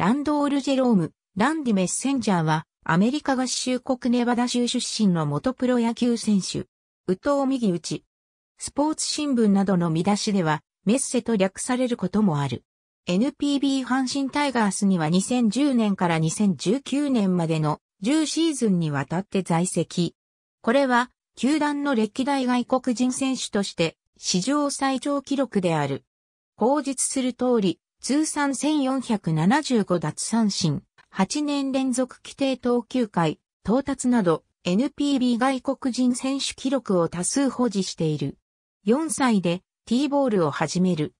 ランドール・ジェローム、ランディ・メッセンジャーは、アメリカ合衆国ネバダ州出身の元プロ野球選手。宇藤右打スポーツ新聞などの見出しでは、メッセと略されることもある。NPB 阪神タイガースには2010年から2019年までの10シーズンにわたって在籍。これは、球団の歴代外国人選手として、史上最長記録である。口述する通り、通算1475奪三振、8年連続規定投球回、到達など NPB 外国人選手記録を多数保持している。4歳で T ボールを始める。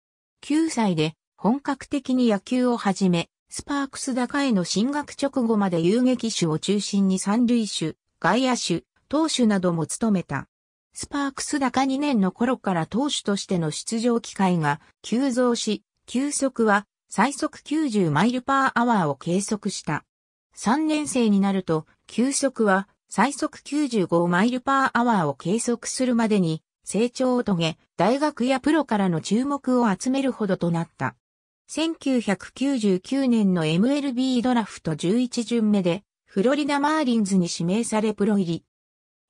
9歳で本格的に野球を始め、スパークス高への進学直後まで遊撃手を中心に三塁手、外野手、投手なども務めた。スパークス高2年の頃から投手としての出場機会が急増し、球速は最速90マイルパーアワーを計測した。3年生になると、球速は最速95マイルパーアワーを計測するまでに成長を遂げ、大学やプロからの注目を集めるほどとなった。1999年の MLB ドラフト11巡目で、フロリダマーリンズに指名されプロ入り。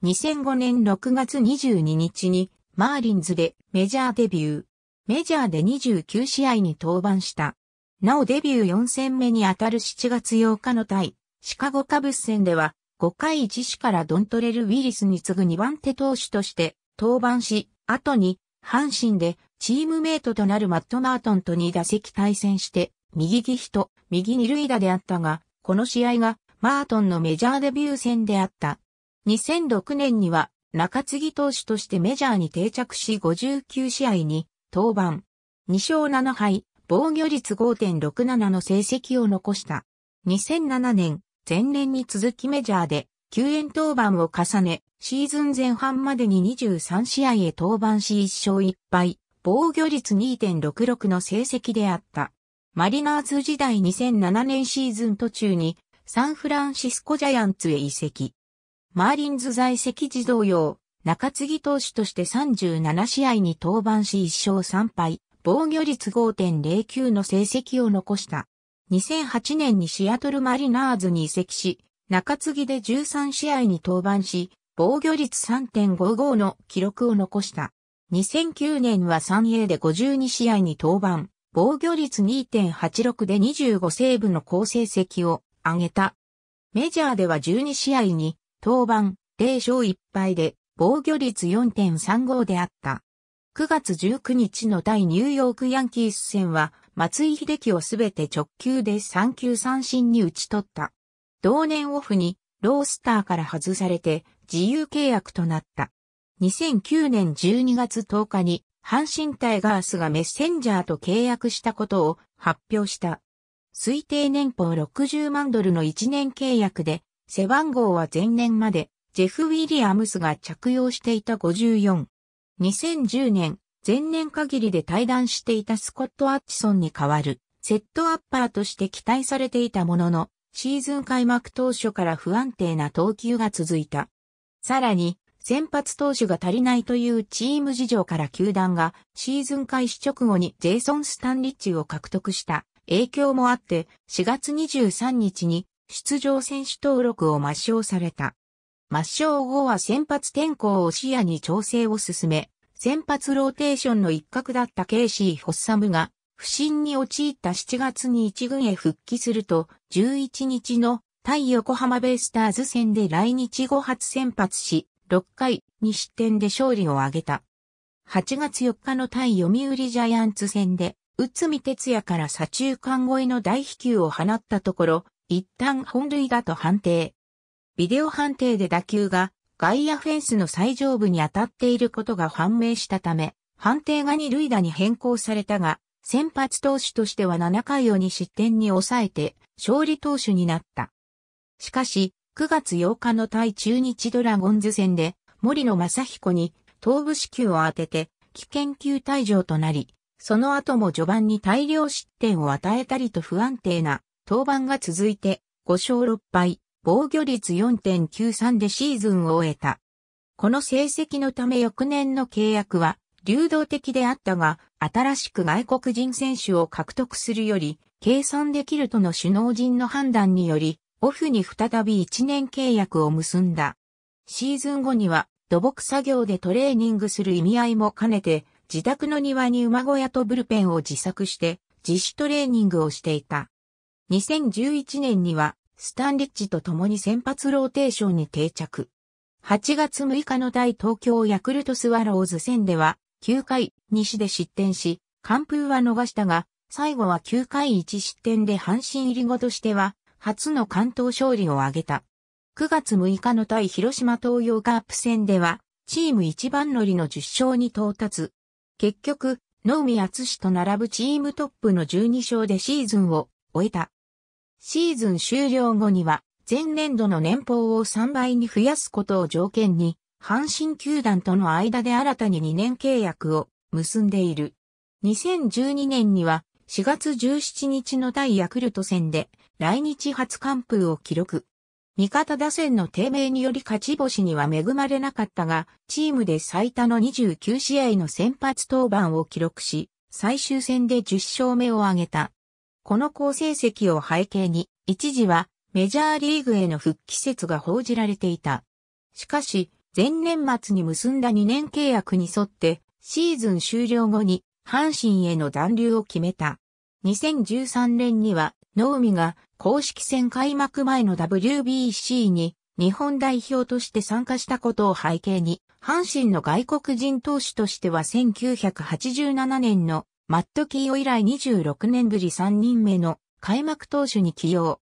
2005年6月22日に、マーリンズでメジャーデビュー。メジャーで29試合に登板した。なおデビュー4戦目に当たる7月8日の対、シカゴカブス戦では、5回1死からドントレル・ウィリスに次ぐ2番手投手として登板し、後に阪神でチームメイトとなるマット・マートンと2打席対戦して、右利きト、右二塁打であったが、この試合がマートンのメジャーデビュー戦であった。2006年には中継ぎ投手としてメジャーに定着し59試合に登板。2勝7敗、防御率5.67の成績を残した。2007年、前年に続きメジャーで、救援登板を重ね、シーズン前半までに23試合へ登板し1勝1敗、防御率2.66の成績であった。マリナーズ時代2007年シーズン途中にサンフランシスコジャイアンツへ移籍。マーリンズ在籍時同様、中継ぎ投手として37試合に登板し1勝3敗、防御率5.09の成績を残した。2008年にシアトルマリナーズに移籍し、中継ぎで13試合に登板し、防御率3.55の記録を残した。2009年は 3A で52試合に登板、防御率2.86で25セーブの好成績を上げた。メジャーでは12試合に登板、0勝1敗で防御率4.35であった。9月19日の対ニューヨークヤンキース戦は、松井秀喜をすべて直球で3球三振に打ち取った。同年オフに、ロースターから外されて、自由契約となった。2009年12月10日に、阪神タイガースがメッセンジャーと契約したことを発表した。推定年俸60万ドルの1年契約で、背番号は前年までジェフ・ウィリアムスが着用していた54。2010年、前年限りで退団していたスコット・アッチソンに代わる、セットアッパーとして期待されていたものの、シーズン開幕当初から不安定な投球が続いた。さらに、先発投手が足りないというチーム事情から球団がシーズン開始直後にジェイソン・スタンリッチを獲得した影響もあって4月23日に出場選手登録を抹消された。抹消後は先発転向を視野に調整を進め、先発ローテーションの一角だったケイシー・ホッサムが、不審に陥った7月に一軍へ復帰すると、11日の対横浜ベイスターズ戦で来日後初先発し、6回2失点で勝利を挙げた。8月4日の対読売ジャイアンツ戦で、内海哲也から左中間越えの大飛球を放ったところ、一旦本塁だと判定。ビデオ判定で打球が外野フェンスの最上部に当たっていることが判明したため、判定が二塁打に変更されたが、先発投手としては7回を2失点に抑えて、勝利投手になった。しかし、9月8日の対中日ドラゴンズ戦で、森野正彦に頭部支給を当てて、危険球退場となり、その後も序盤に大量失点を与えたりと不安定な登板が続いて、5勝6敗、防御率4.93でシーズンを終えた。この成績のため翌年の契約は流動的であったが、新しく外国人選手を獲得するより、計算できるとの首脳陣の判断により、オフに再び1年契約を結んだ。シーズン後には土木作業でトレーニングする意味合いも兼ねて、自宅の庭に馬小屋とブルペンを自作して、自主トレーニングをしていた。2011年にはスタンリッジと共に先発ローテーションに定着。8月6日の大東京ヤクルトスワローズ戦では、9回西で失点し、完封は逃したが、最後は9回1失点で阪神入り後としては、初の関東勝利を挙げた。9月6日の対広島東洋カープ戦では、チーム一番乗りの10勝に到達。結局、野見厚と並ぶチームトップの12勝でシーズンを終えた。シーズン終了後には、前年度の年俸を3倍に増やすことを条件に、阪神球団との間で新たに2年契約を結んでいる。2012年には4月17日の対ヤクルト戦で来日初完封を記録。味方打線の低迷により勝ち星には恵まれなかったが、チームで最多の29試合の先発登板を記録し、最終戦で10勝目を挙げた。この好成績を背景に、一時はメジャーリーグへの復帰説が報じられていた。しかし、前年末に結んだ2年契約に沿って、シーズン終了後に阪神への残留を決めた。2013年には、ノーミが公式戦開幕前の WBC に日本代表として参加したことを背景に、阪神の外国人投手としては1987年のマットキーを以来26年ぶり3人目の開幕投手に起用。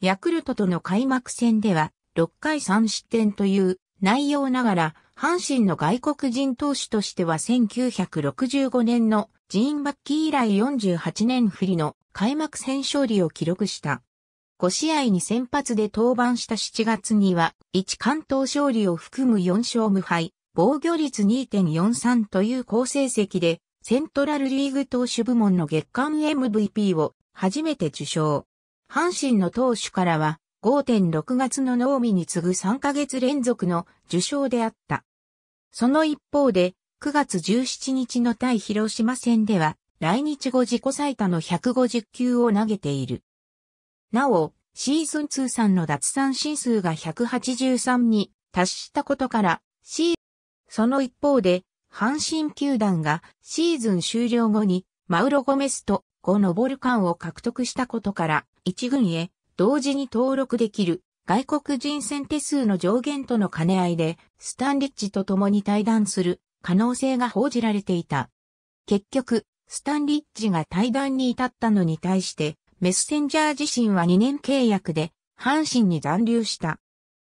ヤクルトとの開幕戦では6回3失点という内容ながら、阪神の外国人投手としては1965年のジーンバッキー以来48年振りの開幕戦勝利を記録した。5試合に先発で登板した7月には、1関東勝利を含む4勝無敗、防御率2.43という好成績で、セントラルリーグ投手部門の月間 MVP を初めて受賞。阪神の投手からは5.6月の脳みに次ぐ3ヶ月連続の受賞であった。その一方で9月17日の対広島戦では来日後自己最多の150球を投げている。なお、シーズン通算の脱三振数が183に達したことから、シー、その一方で、阪神球団がシーズン終了後にマウロ・ゴメスと5ノボルカンを獲得したことから1軍へ同時に登録できる外国人選手数の上限との兼ね合いでスタンリッチと共に対談する可能性が報じられていた。結局、スタンリッチが対談に至ったのに対してメッセンジャー自身は2年契約で阪神に残留した。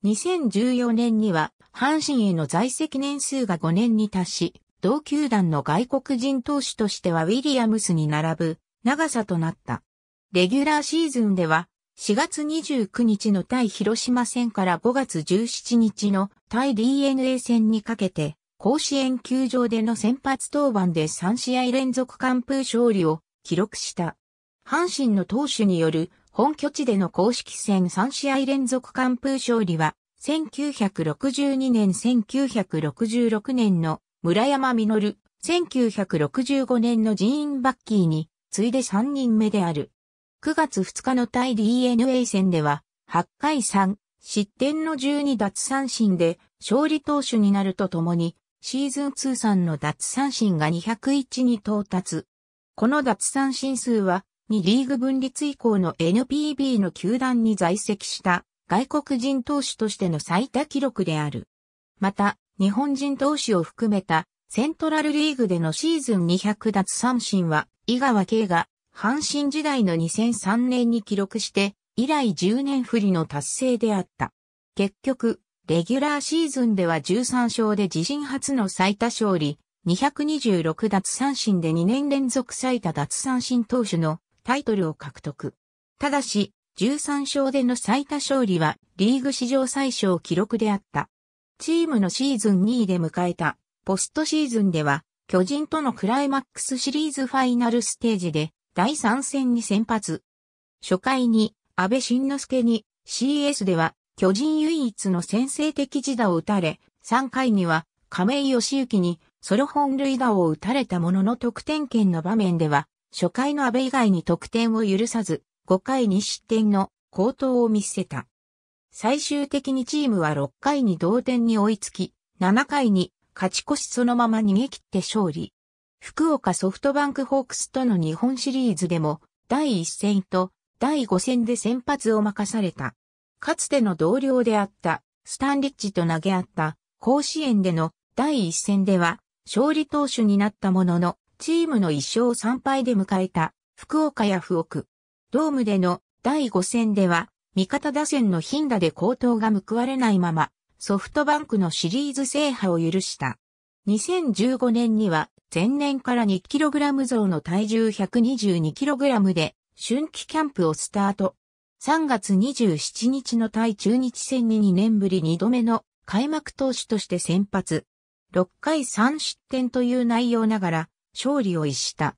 2014年には阪神への在籍年数が5年に達し、同球団の外国人投手としてはウィリアムスに並ぶ長さとなった。レギュラーシーズンでは4月29日の対広島戦から5月17日の対 DNA 戦にかけて甲子園球場での先発登板で3試合連続完封勝利を記録した。阪神の投手による本拠地での公式戦3試合連続完封勝利は1962年1966年の村山実、1965年のジーン・バッキーに、ついで3人目である。9月2日の対 DNA 戦では、8回3、失点の12奪三振で、勝利投手になるとともに、シーズン通算の奪三振が201に到達。この奪三振数は、2リーグ分立以降の NPB の球団に在籍した外国人投手としての最多記録である。また、日本人投手を含めたセントラルリーグでのシーズン200奪三振は、井川慶が阪神時代の2003年に記録して、以来10年振りの達成であった。結局、レギュラーシーズンでは13勝で自身初の最多勝利、226奪三振で2年連続最多奪三振投手のタイトルを獲得。ただし、13勝での最多勝利はリーグ史上最小記録であった。チームのシーズン2位で迎えたポストシーズンでは巨人とのクライマックスシリーズファイナルステージで第3戦に先発。初回に安倍晋之助に CS では巨人唯一の先制的自打を打たれ、3回には亀井義行にソロ本塁打を打たれたものの得点圏の場面では、初回の安倍以外に得点を許さず、5回2失点の高騰を見せた。最終的にチームは6回に同点に追いつき、7回に勝ち越しそのまま逃げ切って勝利。福岡ソフトバンクホークスとの日本シリーズでも第1戦と第5戦で先発を任された。かつての同僚であったスタンリッジと投げ合った甲子園での第1戦では勝利投手になったもののチームの1勝3敗で迎えた福岡や福岡。ドームでの第5戦では、味方打線の頻打で高騰が報われないまま、ソフトバンクのシリーズ制覇を許した。2015年には、前年から 2kg 増の体重 122kg で、春季キャンプをスタート。3月27日の対中日戦に2年ぶり2度目の開幕投手として先発。6回3失点という内容ながら勝利を逸した。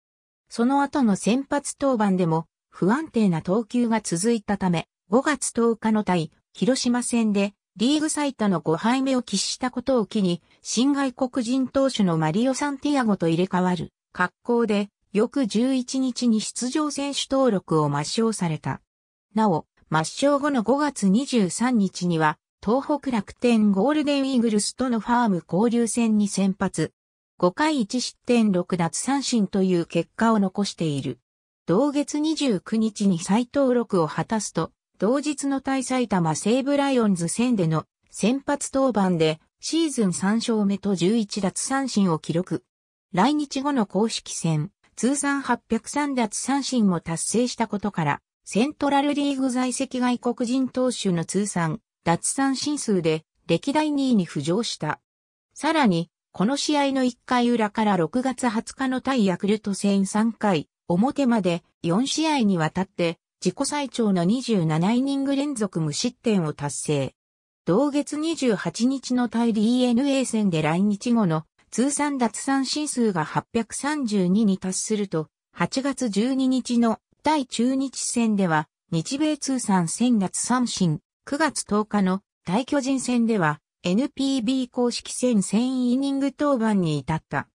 その後の先発登板でも不安定な投球が続いたため、5月10日の対広島戦でリーグ最多の5敗目を喫したことを機に、新外国人投手のマリオ・サンティアゴと入れ替わる格好で、翌11日に出場選手登録を抹消された。なお、抹消後の5月23日には、東北楽天ゴールデンイーグルスとのファーム交流戦に先発。5回1失点6奪三振という結果を残している。同月29日に再登録を果たすと、同日の対埼玉西武ライオンズ戦での先発登板でシーズン3勝目と11奪三振を記録。来日後の公式戦、通算803奪三振も達成したことから、セントラルリーグ在籍外国人投手の通算奪三振数で歴代2位に浮上した。さらに、この試合の1回裏から6月20日の対ヤクルト戦3回、表まで4試合にわたって自己最長の27イニング連続無失点を達成。同月28日の対 DNA 戦で来日後の通算奪三振数が832に達すると、8月12日の対中日戦では、日米通算1000奪三振、9月10日の対巨人戦では、NPB 公式戦1000イニング登板に至った。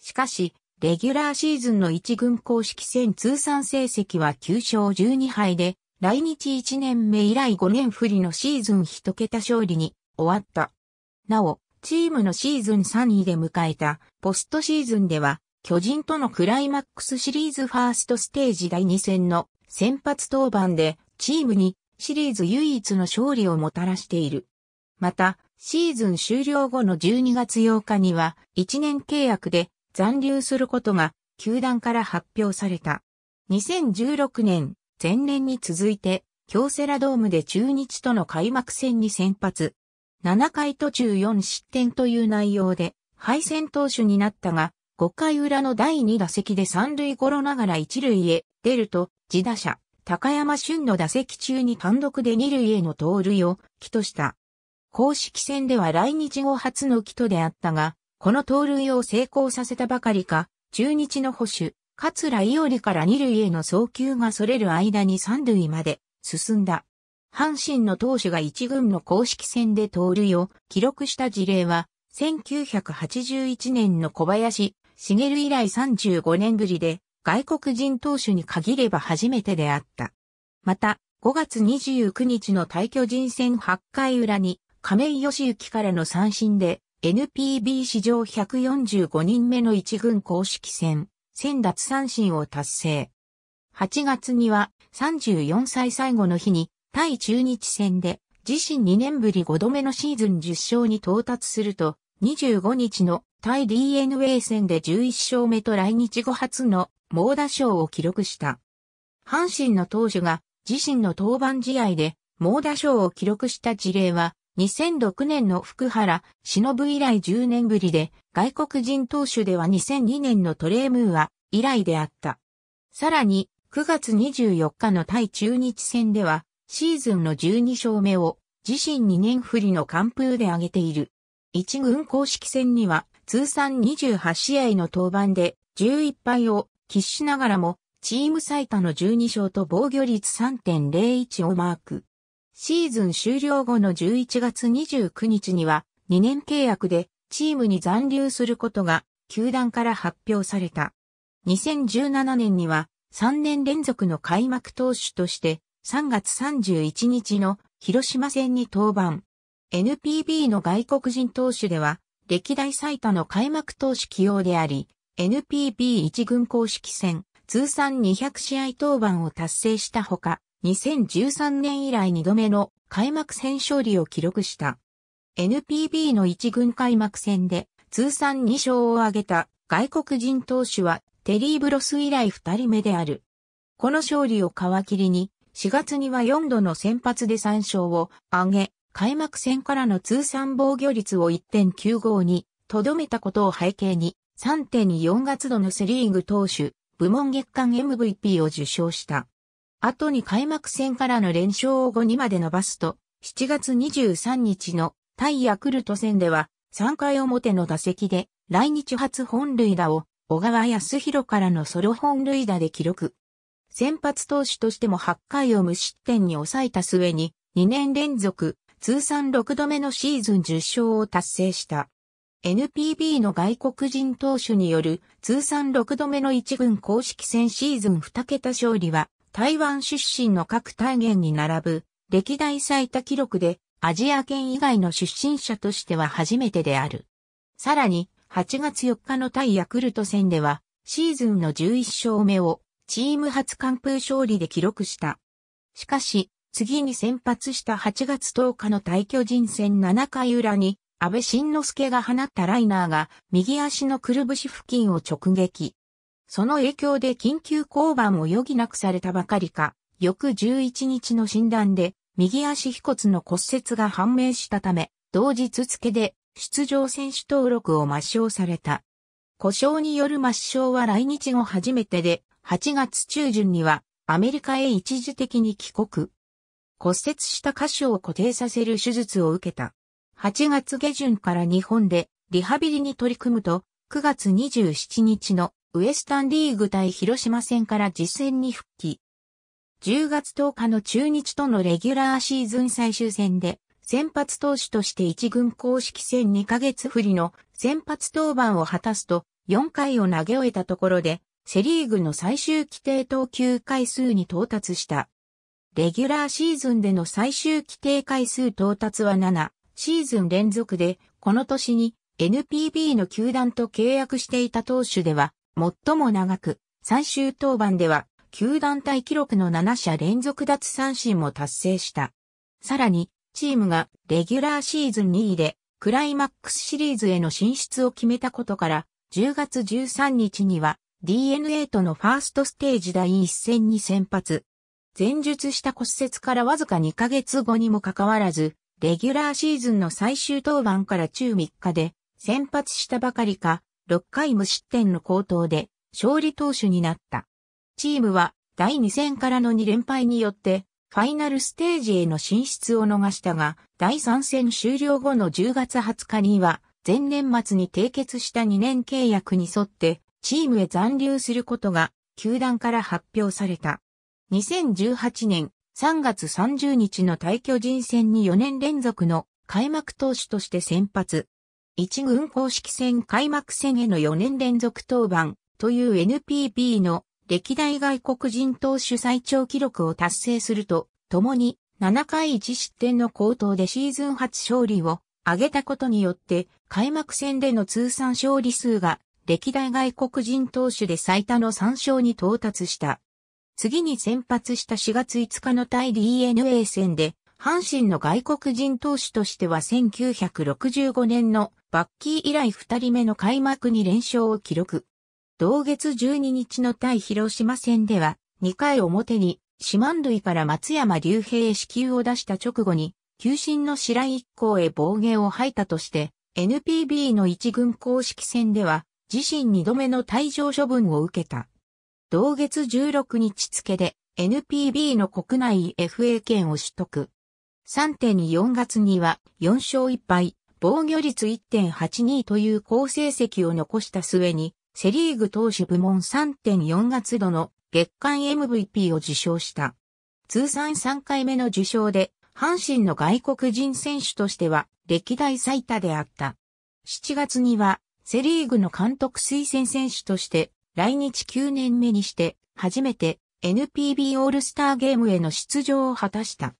しかし、レギュラーシーズンの1軍公式戦通算成績は9勝12敗で、来日1年目以来5年振りのシーズン1桁勝利に終わった。なお、チームのシーズン3位で迎えたポストシーズンでは、巨人とのクライマックスシリーズファーストステージ第2戦の先発登板でチームにシリーズ唯一の勝利をもたらしている。また、シーズン終了後の12月8日には1年契約で残留することが球団から発表された。2016年、前年に続いて、京セラドームで中日との開幕戦に先発。7回途中4失点という内容で、敗戦投手になったが、5回裏の第2打席で三塁ゴロながら一塁へ出ると、自打者、高山俊の打席中に単独で二塁への盗塁を、起とした。公式戦では来日後初の起とであったが、この盗塁を成功させたばかりか、中日の保守、桂伊織から二塁への送球がそれる間に三塁まで進んだ。阪神の投手が一軍の公式戦で盗塁を記録した事例は、1981年の小林茂以来35年ぶりで、外国人投手に限れば初めてであった。また、5月29日の対巨人戦8回裏に、亀井義行からの三振で、NPB 史上145人目の一軍公式戦、1000奪三振を達成。8月には34歳最後の日に対中日戦で自身2年ぶり5度目のシーズン10勝に到達すると25日の対 DNA 戦で11勝目と来日後初の猛打賞を記録した。阪神の投手が自身の登板試合で猛打賞を記録した事例は2006年の福原忍以来10年ぶりで、外国人投手では2002年のトレームーア以来であった。さらに、9月24日の対中日戦では、シーズンの12勝目を自身2年振りの完封で挙げている。一軍公式戦には通算28試合の登板で11敗を喫しながらもチーム最多の12勝と防御率3.01をマーク。シーズン終了後の11月29日には2年契約でチームに残留することが球団から発表された。2017年には3年連続の開幕投手として3月31日の広島戦に登板。NPB の外国人投手では歴代最多の開幕投手起用であり、NPB1 軍公式戦通算200試合登板を達成したほか、2013年以来2度目の開幕戦勝利を記録した。NPB の一軍開幕戦で通算2勝を挙げた外国人投手はテリー・ブロス以来2人目である。この勝利を皮切りに4月には4度の先発で3勝を挙げ、開幕戦からの通算防御率を1.95に留めたことを背景に3.4月度のセリーグ投手部門月間 MVP を受賞した。後に開幕戦からの連勝を5にまで伸ばすと、7月23日の対ヤクルト戦では、3回表の打席で来日初本塁打を小川康弘からのソロ本塁打で記録。先発投手としても8回を無失点に抑えた末に、2年連続通算6度目のシーズン10勝を達成した。NPB の外国人投手による通算6度目の1軍公式戦シーズン2桁勝利は台湾出身の各体元に並ぶ、歴代最多記録で、アジア圏以外の出身者としては初めてである。さらに、8月4日の対ヤクルト戦では、シーズンの11勝目を、チーム初完封勝利で記録した。しかし、次に先発した8月10日の対巨人戦7回裏に、安倍晋之助が放ったライナーが、右足のくるぶし付近を直撃。その影響で緊急降板を余儀なくされたばかりか、翌11日の診断で、右足飛骨の骨折が判明したため、同日付で出場選手登録を抹消された。故障による抹消は来日後初めてで、8月中旬にはアメリカへ一時的に帰国。骨折した箇所を固定させる手術を受けた。8月下旬から日本でリハビリに取り組むと、9月27日のウエスタンリーグ対広島戦から実戦に復帰。10月10日の中日とのレギュラーシーズン最終戦で、先発投手として一軍公式戦2ヶ月振りの先発登板を果たすと、4回を投げ終えたところで、セリーグの最終規定投球回数に到達した。レギュラーシーズンでの最終規定回数到達は7、シーズン連続で、この年に NPB の球団と契約していた投手では最も長く、最終登板では、球団体記録の7者連続奪三振も達成した。さらに、チームがレギュラーシーズン2位で、クライマックスシリーズへの進出を決めたことから、10月13日には DNA とのファーストステージ第一戦に先発。前述した骨折からわずか2ヶ月後にもかかわらず、レギュラーシーズンの最終登板から中3日で先発したばかりか、6回無失点の高騰で勝利投手になった。チームは第2戦からの2連敗によってファイナルステージへの進出を逃したが、第3戦終了後の10月20日には、前年末に締結した2年契約に沿って、チームへ残留することが、球団から発表された。2018年3月30日の退去人戦に4年連続の開幕投手として先発、一軍公式戦開幕戦への4年連続登板という NPB の歴代外国人投手最長記録を達成すると、共に7回1失点の高騰でシーズン初勝利を挙げたことによって、開幕戦での通算勝利数が歴代外国人投手で最多の3勝に到達した。次に先発した4月5日の対 DNA 戦で阪神の外国人投手としては1965年のバッキー以来2人目の開幕に連勝を記録。同月12日の対広島戦では2回表に四万塁から松山竜平へ支給を出した直後に球審の白井一行へ防御を吐いたとして NPB の一軍公式戦では自身2度目の退場処分を受けた。同月16日付で NPB の国内 FA 権を取得。3.4月には4勝1敗、防御率1.82という好成績を残した末に、セリーグ投手部門3.4月度の月間 MVP を受賞した。通算3回目の受賞で、阪神の外国人選手としては歴代最多であった。7月には、セリーグの監督推薦選手として、来日9年目にして、初めて NPB オールスターゲームへの出場を果たした。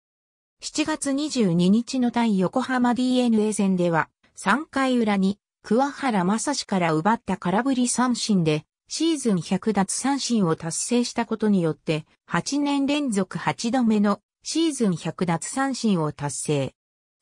7月22日の対横浜 DNA 戦では、3回裏に桑原正史から奪った空振り三振で、シーズン100奪三振を達成したことによって、8年連続8度目のシーズン100奪三振を達成。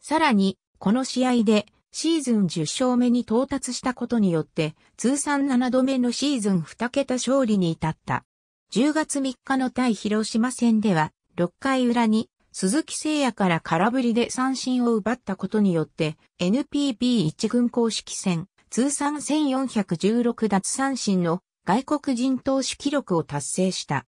さらに、この試合でシーズン10勝目に到達したことによって、通算7度目のシーズン2桁勝利に至った。10月3日の対広島戦では、6回裏に鈴木誠也から空振りで三振を奪ったことによって、NPB1 軍公式戦、通算1416奪三振の外国人投手記録を達成した。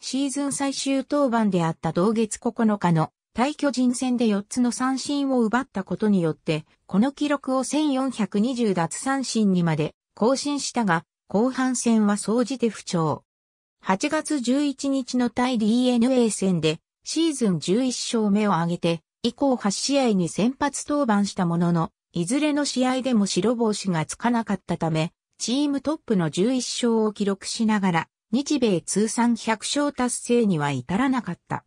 シーズン最終登板であった同月9日の対巨人戦で4つの三振を奪ったことによって、この記録を1420奪三振にまで更新したが、後半戦は総じて不調。8月11日の対 DNA 戦でシーズン11勝目を挙げて、以降8試合に先発登板したものの、いずれの試合でも白星がつかなかったため、チームトップの11勝を記録しながら、日米通算100勝達成には至らなかった。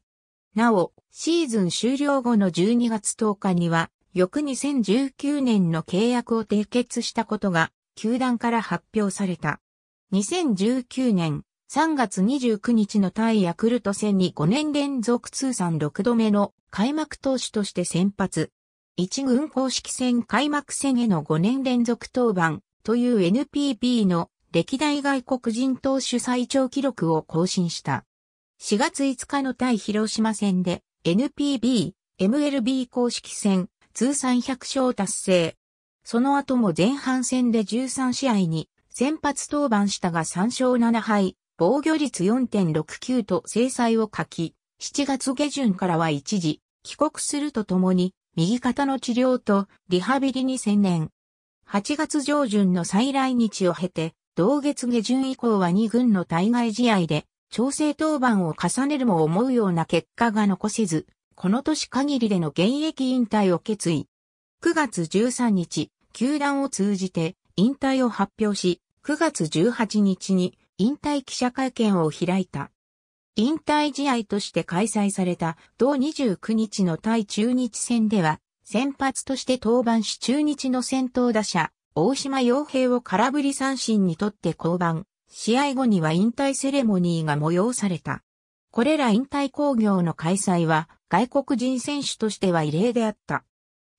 なお、シーズン終了後の12月10日には、翌2019年の契約を締結したことが、球団から発表された。2019年、3月29日の対ヤクルト戦に5年連続通算6度目の開幕投手として先発。1軍公式戦開幕戦への5年連続登板という NPB の歴代外国人投手最長記録を更新した。4月5日の対広島戦で NPB、MLB 公式戦通算100勝達成。その後も前半戦で13試合に先発登板したが3勝7敗、防御率4.69と制裁を書き、7月下旬からは一時、帰国するとともに、右肩の治療とリハビリに専念。8月上旬の再来日を経て、同月下旬以降は2軍の対外試合で、調整登板を重ねるも思うような結果が残せず、この年限りでの現役引退を決意。9月13日、球団を通じて引退を発表し、9月18日に引退記者会見を開いた。引退試合として開催された同29日の対中日戦では、先発として登板し中日の先頭打者、大島洋平を空振り三振にとって降板。試合後には引退セレモニーが催された。これら引退工業の開催は外国人選手としては異例であった。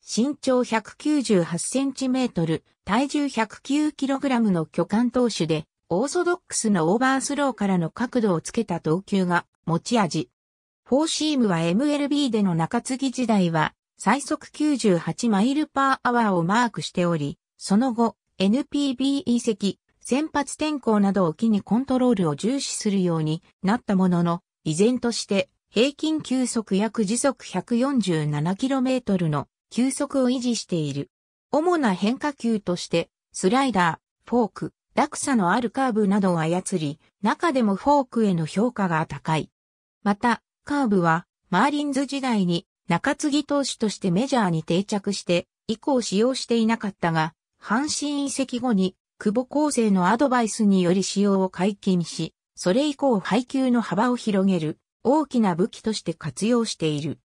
身長198センチメートル、体重109キログラムの巨漢投手で、オーソドックスのオーバースローからの角度をつけた投球が持ち味。フォーシームは MLB での中継ぎ時代は最速98マイルパーアワーをマークしており、その後 NPB 移籍、先発転向などを機にコントロールを重視するようになったものの、依然として平均球速約時速 147km の球速を維持している。主な変化球として、スライダー、フォーク、落差のあるカーブなどを操り、中でもフォークへの評価が高い。また、カーブは、マーリンズ時代に中継ぎ投手としてメジャーに定着して、以降使用していなかったが、阪神移籍後に、久保構成のアドバイスにより使用を解禁し、それ以降配球の幅を広げる、大きな武器として活用している。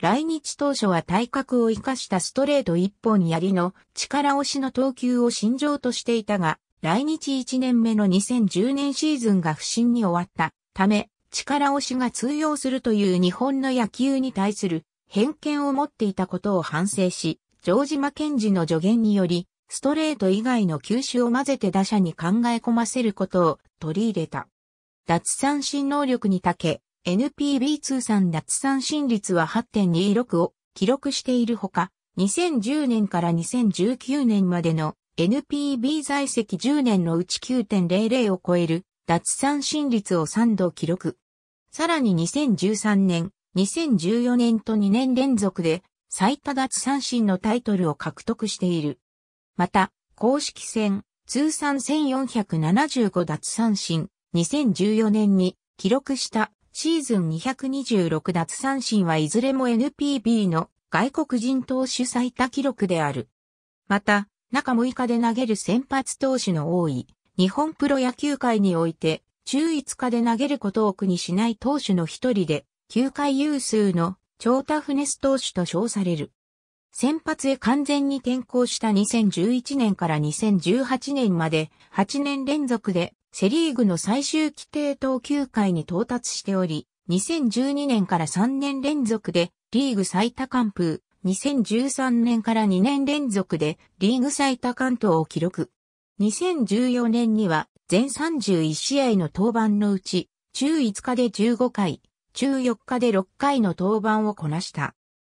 来日当初は体格を生かしたストレート一本やりの力押しの投球を信条としていたが、来日1年目の2010年シーズンが不振に終わったため、力押しが通用するという日本の野球に対する偏見を持っていたことを反省し、ジョージ・マケンジの助言により、ストレート以外の球種を混ぜて打者に考え込ませることを取り入れた。脱三振能力に長け、NPB 通算脱三振率は8.26を記録しているほか、2010年から2019年までの NPB 在籍10年のうち9.00を超える脱三振率を3度記録。さらに2013年、2014年と2年連続で最多脱三振のタイトルを獲得している。また、公式戦、通算1475脱三振、2014年に記録したシーズン226脱三振はいずれも NPB の外国人投手最多記録である。また、中6日で投げる先発投手の多い、日本プロ野球界において、中5日で投げることを苦にしない投手の一人で、球界有数の、タフ船ス投手と称される。先発へ完全に転向した2011年から2018年まで8年連続でセリーグの最終規定投球回に到達しており、2012年から3年連続でリーグ最多完封、2013年から2年連続でリーグ最多関東を記録。2014年には全31試合の登板のうち、中5日で15回、中4日で6回の登板をこなした。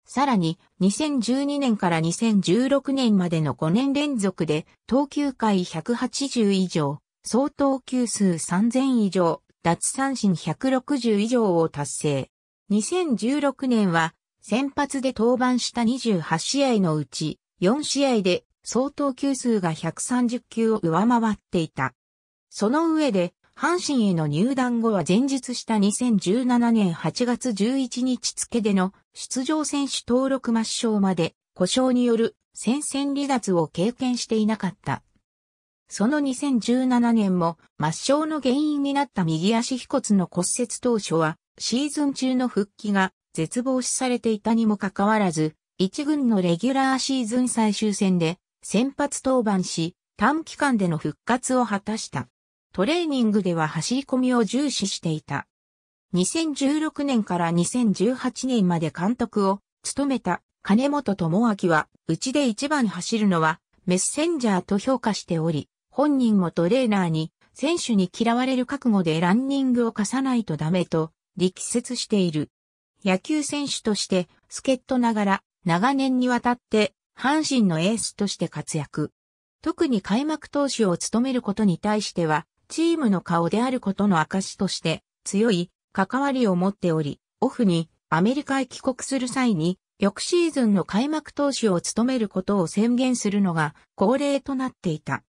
さらに、2012年から2016年までの5年連続で、投球回180以上、総投球数3000以上、奪三振160以上を達成。2016年は先発で登板した28試合のうち、4試合で相当球数が130球を上回っていた。その上で、阪神への入団後は前日した2017年8月11日付での出場選手登録抹消まで故障による戦線離脱を経験していなかった。その2017年も抹消の原因になった右足飛骨の骨折当初はシーズン中の復帰が絶望視されていたにもかかわらず、一軍のレギュラーシーズン最終戦で先発登板し、短期間での復活を果たした。トレーニングでは走り込みを重視していた。2016年から2018年まで監督を務めた金本智明は、うちで一番走るのはメッセンジャーと評価しており、本人もトレーナーに選手に嫌われる覚悟でランニングを課さないとダメと力説している。野球選手として、助っ人ながら、長年にわたって、阪神のエースとして活躍。特に開幕投手を務めることに対しては、チームの顔であることの証として、強い関わりを持っており、オフにアメリカへ帰国する際に、翌シーズンの開幕投手を務めることを宣言するのが恒例となっていた。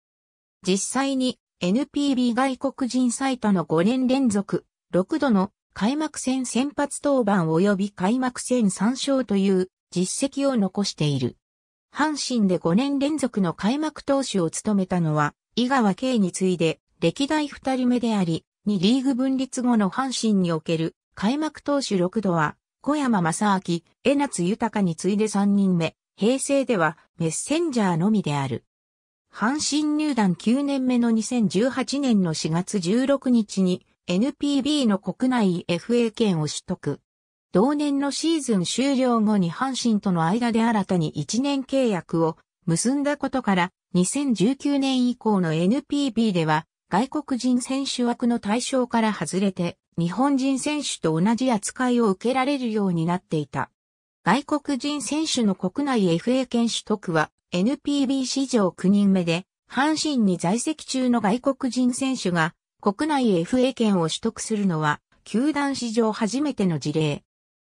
実際に NPB 外国人最多の5年連続6度の開幕戦先発登板及び開幕戦3勝という実績を残している。阪神で5年連続の開幕投手を務めたのは、井川慶に次いで歴代2人目であり、2リーグ分立後の阪神における開幕投手6度は、小山正明、江夏豊に次いで3人目、平成ではメッセンジャーのみである。阪神入団9年目の2018年の4月16日に、NPB の国内 FA 権を取得。同年のシーズン終了後に阪神との間で新たに1年契約を結んだことから2019年以降の NPB では外国人選手枠の対象から外れて日本人選手と同じ扱いを受けられるようになっていた。外国人選手の国内 FA 権取得は NPB 史上9人目で阪神に在籍中の外国人選手が国内 FA 権を取得するのは、球団史上初めての事例。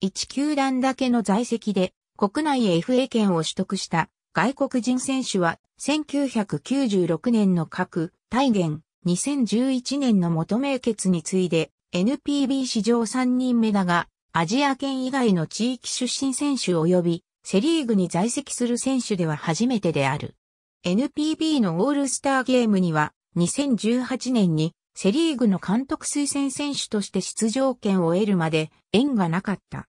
1球団だけの在籍で、国内 FA 権を取得した外国人選手は、1996年の各、大元、2011年の元名決に次いで、NPB 史上3人目だが、アジア圏以外の地域出身選手及び、セリーグに在籍する選手では初めてである。NPB のオールスターゲームには、2018年にセリーグの監督推薦選手として出場権を得るまで縁がなかった。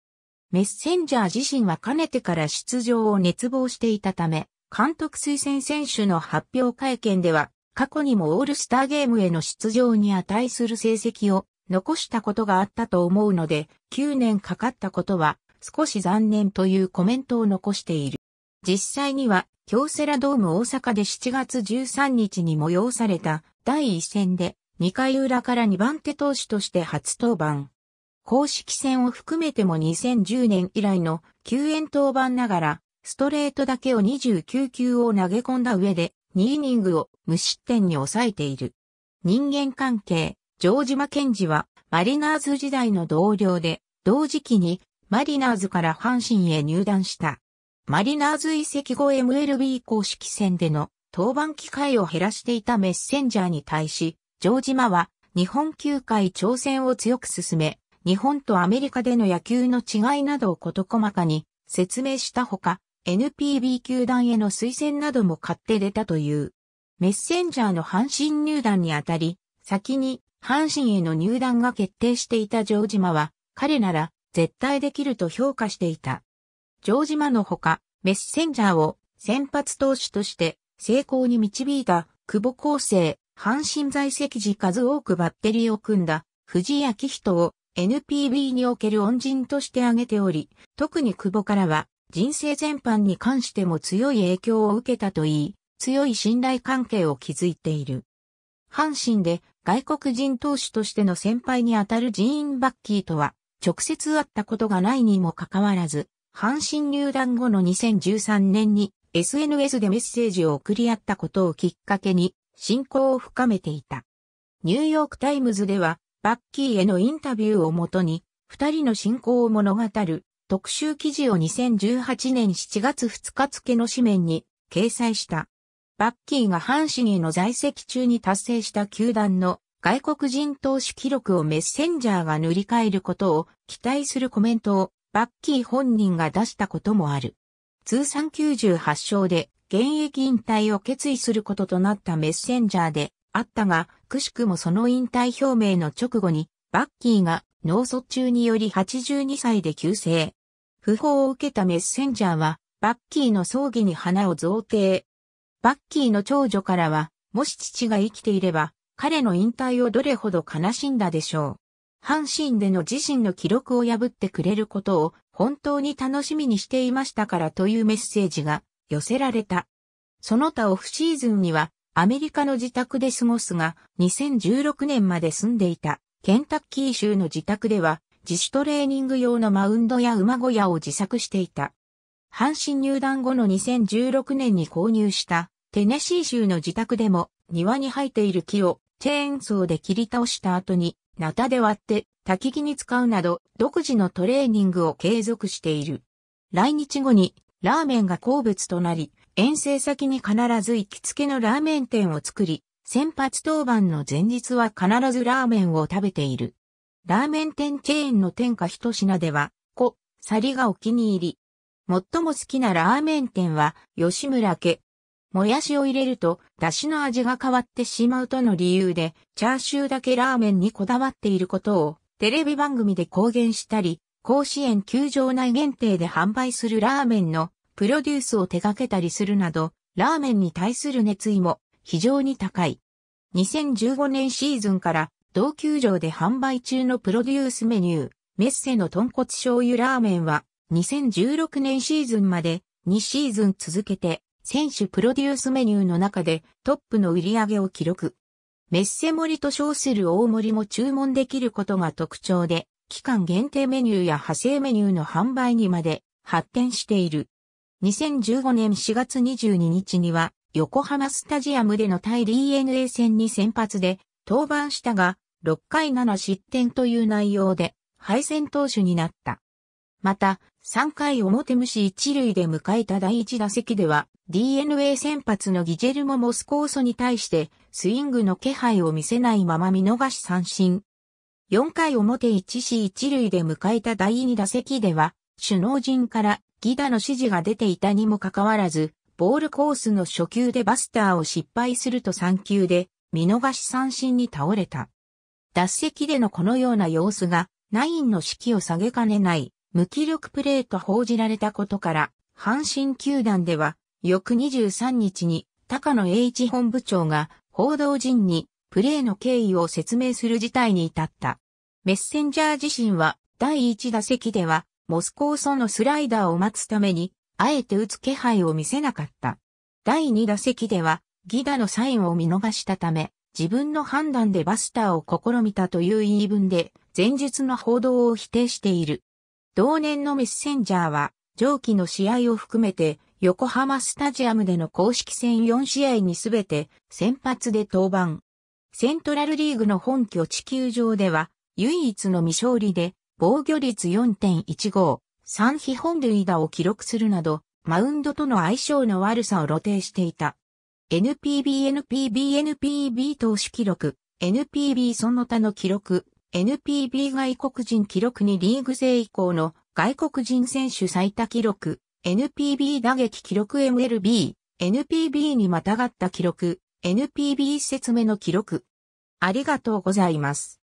メッセンジャー自身はかねてから出場を熱望していたため、監督推薦選手の発表会見では、過去にもオールスターゲームへの出場に値する成績を残したことがあったと思うので、9年かかったことは少し残念というコメントを残している。実際には、京セラドーム大阪で7月13日に催された第1戦で2回裏から2番手投手として初登板。公式戦を含めても2010年以来の救援登板ながら、ストレートだけを29球を投げ込んだ上で、2イニングを無失点に抑えている。人間関係、城島健治は、マリナーズ時代の同僚で、同時期に、マリナーズから阪神へ入団した。マリナーズ移籍後 MLB 公式戦での登板機会を減らしていたメッセンジャーに対し、城島は日本球界挑戦を強く進め、日本とアメリカでの野球の違いなどを事細かに説明したほか、NPB 球団への推薦なども買って出たという。メッセンジャーの阪神入団にあたり、先に阪神への入団が決定していた城島は、彼なら絶対できると評価していた。城島のほか、メッセンジャーを先発投手として成功に導いた久保厚生、阪神在籍時数多くバッテリーを組んだ藤井明人を NPB における恩人として挙げており、特に久保からは人生全般に関しても強い影響を受けたといい、強い信頼関係を築いている。阪神で外国人投手としての先輩にあたるジーン・バッキーとは直接会ったことがないにもかかわらず、阪神入団後の2013年に SNS でメッセージを送り合ったことをきっかけに信仰を深めていた。ニューヨークタイムズでは、バッキーへのインタビューをもとに、二人の信仰を物語る特集記事を2018年7月2日付の紙面に掲載した。バッキーが阪神への在籍中に達成した球団の外国人投資記録をメッセンジャーが塗り替えることを期待するコメントをバッキー本人が出したこともある。通算98勝で現役引退を決意することとなったメッセンジャーであったが、くしくもその引退表明の直後に、バッキーが脳卒中により82歳で急逝。訃報を受けたメッセンジャーは、バッキーの葬儀に花を贈呈。バッキーの長女からは、もし父が生きていれば、彼の引退をどれほど悲しんだでしょう。阪神での自身の記録を破ってくれることを本当に楽しみにしていましたからというメッセージが寄せられた。その他オフシーズンにはアメリカの自宅で過ごすが、2016年まで住んでいたケンタッキー州の自宅では自主トレーニング用のマウンドや馬小屋を自作していた。阪神入団後の2016年に購入したテネシー州の自宅でも庭に生えている木をチェーンソーで切り倒した後にナタで割って焚き木に使うなど独自のトレーニングを継続している。来日後にラーメンが好物となり、遠征先に必ず行きつけのラーメン店を作り、先発登板の前日は必ずラーメンを食べている。ラーメン店チェーンの天下一品では、子、サリがお気に入り。最も好きなラーメン店は、吉村家。もやしを入れると、だしの味が変わってしまうとの理由で、チャーシューだけラーメンにこだわっていることを、テレビ番組で公言したり、甲子園球場内限定で販売するラーメンのプロデュースを手掛けたりするなど、ラーメンに対する熱意も非常に高い。2015年シーズンから同球場で販売中のプロデュースメニュー、メッセの豚骨醤油ラーメンは2016年シーズンまで2シーズン続けて選手プロデュースメニューの中でトップの売り上げを記録。メッセ盛りと称する大盛りも注文できることが特徴で、期間限定メニューや派生メニューの販売にまで発展している。2015年4月22日には、横浜スタジアムでの対 DNA 戦に先発で登板したが、6回7失点という内容で敗戦投手になった。また、3回表無視一塁で迎えた第1打席では、DNA 先発のギジェルモ・モスコーソに対して、スイングの気配を見せないまま見逃し三振、4回表1死1塁で迎えた第2打席では、首脳陣からギダの指示が出ていたにもかかわらず、ボールコースの初球でバスターを失敗すると3球で見逃し三振に倒れた。脱席でのこのような様子が、ナインの士気を下げかねない無気力プレーと報じられたことから、阪神球団では、翌23日に高野英一本部長が報道陣にプレーの経緯を説明する事態に至った。メッセンジャー自身は第1打席ではモスコーソのスライダーを待つために、あえて打つ気配を見せなかった。第2打席ではギダのサインを見逃したため、自分の判断でバスターを試みたという言い分で、前述の報道を否定している。同年のメッセンジャーは、上記の試合を含めて、横浜スタジアムでの公式戦4試合にすべて先発で登板。セントラルリーグの本拠地球上では、唯一の未勝利で、防御率4.15、3非本塁打を記録するなど、マウンドとの相性の悪さを露呈していた。NPB、NPB、NPB 投手記録、NPB その他の記録、NPB 外国人記録にリーグ制以降の外国人選手最多記録、NPB 打撃記録 MLB、NPB にまたがった記録、NPB 説明の記録。ありがとうございます。